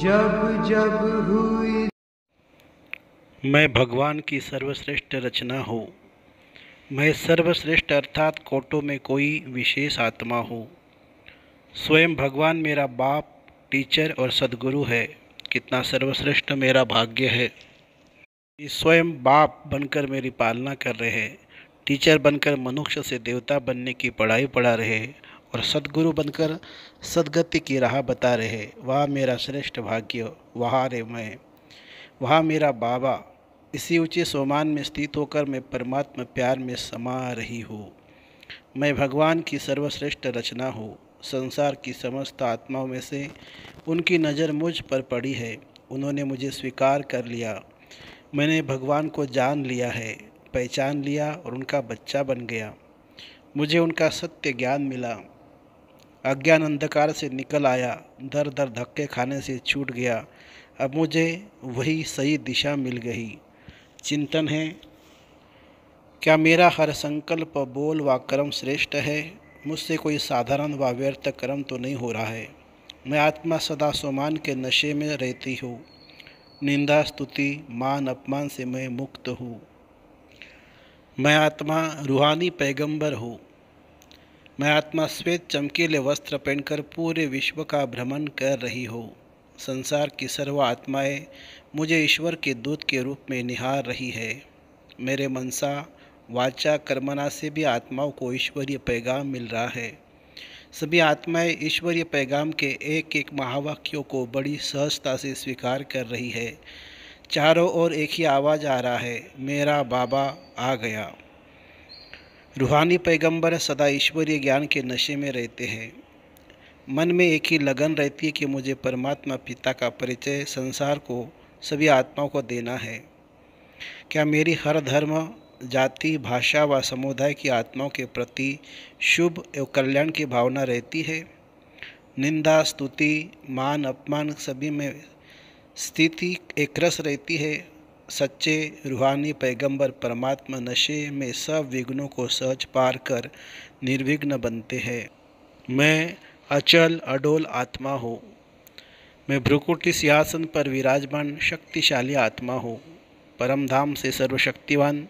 जब जब हुई मैं भगवान की सर्वश्रेष्ठ रचना हूँ मैं सर्वश्रेष्ठ अर्थात कोटों में कोई विशेष आत्मा हूँ स्वयं भगवान मेरा बाप टीचर और सदगुरु है कितना सर्वश्रेष्ठ मेरा भाग्य है स्वयं बाप बनकर मेरी पालना कर रहे टीचर बनकर मनुष्य से देवता बनने की पढ़ाई पढ़ा रहे और सदगुरु बनकर सदगति की राह बता रहे वह मेरा श्रेष्ठ भाग्य वहाँ रे मैं वहाँ मेरा बाबा इसी ऊँचे सोमान में स्थित होकर मैं परमात्मा प्यार में समा रही हूँ मैं भगवान की सर्वश्रेष्ठ रचना हूँ संसार की समस्त आत्माओं में से उनकी नज़र मुझ पर पड़ी है उन्होंने मुझे स्वीकार कर लिया मैंने भगवान को जान लिया है पहचान लिया और उनका बच्चा बन गया मुझे उनका सत्य ज्ञान मिला अज्ञान अंधकार से निकल आया दर दर धक्के खाने से छूट गया अब मुझे वही सही दिशा मिल गई चिंतन है क्या मेरा हर संकल्प बोल व कर्म श्रेष्ठ है मुझसे कोई साधारण व व्यर्थ कर्म तो नहीं हो रहा है मैं आत्मा सदा सोमान के नशे में रहती हूँ निंदा स्तुति मान अपमान से मैं मुक्त हूँ मैं आत्मा रूहानी पैगंबर हूँ मैं आत्मा श्वेत चमकीले वस्त्र पहनकर पूरे विश्व का भ्रमण कर रही हूँ संसार की सर्व आत्माएं मुझे ईश्वर के दूत के रूप में निहार रही है मेरे मनसा वाचा कर्मना से भी आत्माओं को ईश्वरीय पैगाम मिल रहा है सभी आत्माएं ईश्वरीय पैगाम के एक एक महावाक्यों को बड़ी सहजता से स्वीकार कर रही है चारों ओर एक ही आवाज़ आ रहा है मेरा बाबा आ गया रूहानी पैगंबर सदा ईश्वरीय ज्ञान के नशे में रहते हैं मन में एक ही लगन रहती है कि मुझे परमात्मा पिता का परिचय संसार को सभी आत्माओं को देना है क्या मेरी हर धर्म जाति भाषा व समुदाय की आत्माओं के प्रति शुभ एवं कल्याण की भावना रहती है निंदा स्तुति मान अपमान सभी में स्थिति एक रस रहती है सच्चे रूहानी पैगंबर परमात्मा नशे में सब विघ्नों को सहज पार कर निर्विघ्न बनते हैं मैं अचल अडोल आत्मा हूँ मैं भ्रुकुटी सिंहासन पर विराजमान शक्तिशाली आत्मा हूँ परम धाम से सर्वशक्तिवान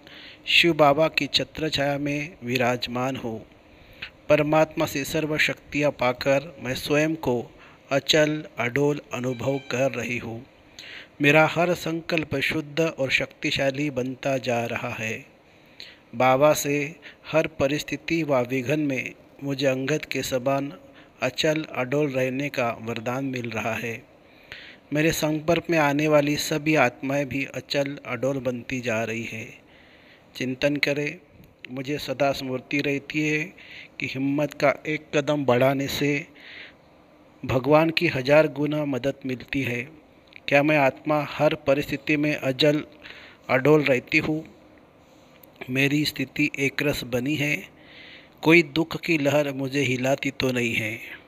शिव बाबा की छत्र छाया में विराजमान हो परमात्मा से सर्वशक्तियाँ पाकर मैं स्वयं को अचल अडोल अनुभव कर रही हूँ मेरा हर संकल्प शुद्ध और शक्तिशाली बनता जा रहा है बाबा से हर परिस्थिति व विघन में मुझे अंगद के समान अचल अडोल रहने का वरदान मिल रहा है मेरे संपर्क में आने वाली सभी आत्माएं भी अचल अडोल बनती जा रही है चिंतन करें मुझे सदा स्मृति रहती है कि हिम्मत का एक कदम बढ़ाने से भगवान की हज़ार गुना मदद मिलती है क्या मैं आत्मा हर परिस्थिति में अजल अडोल रहती हूँ मेरी स्थिति एकरस बनी है कोई दुख की लहर मुझे हिलाती तो नहीं है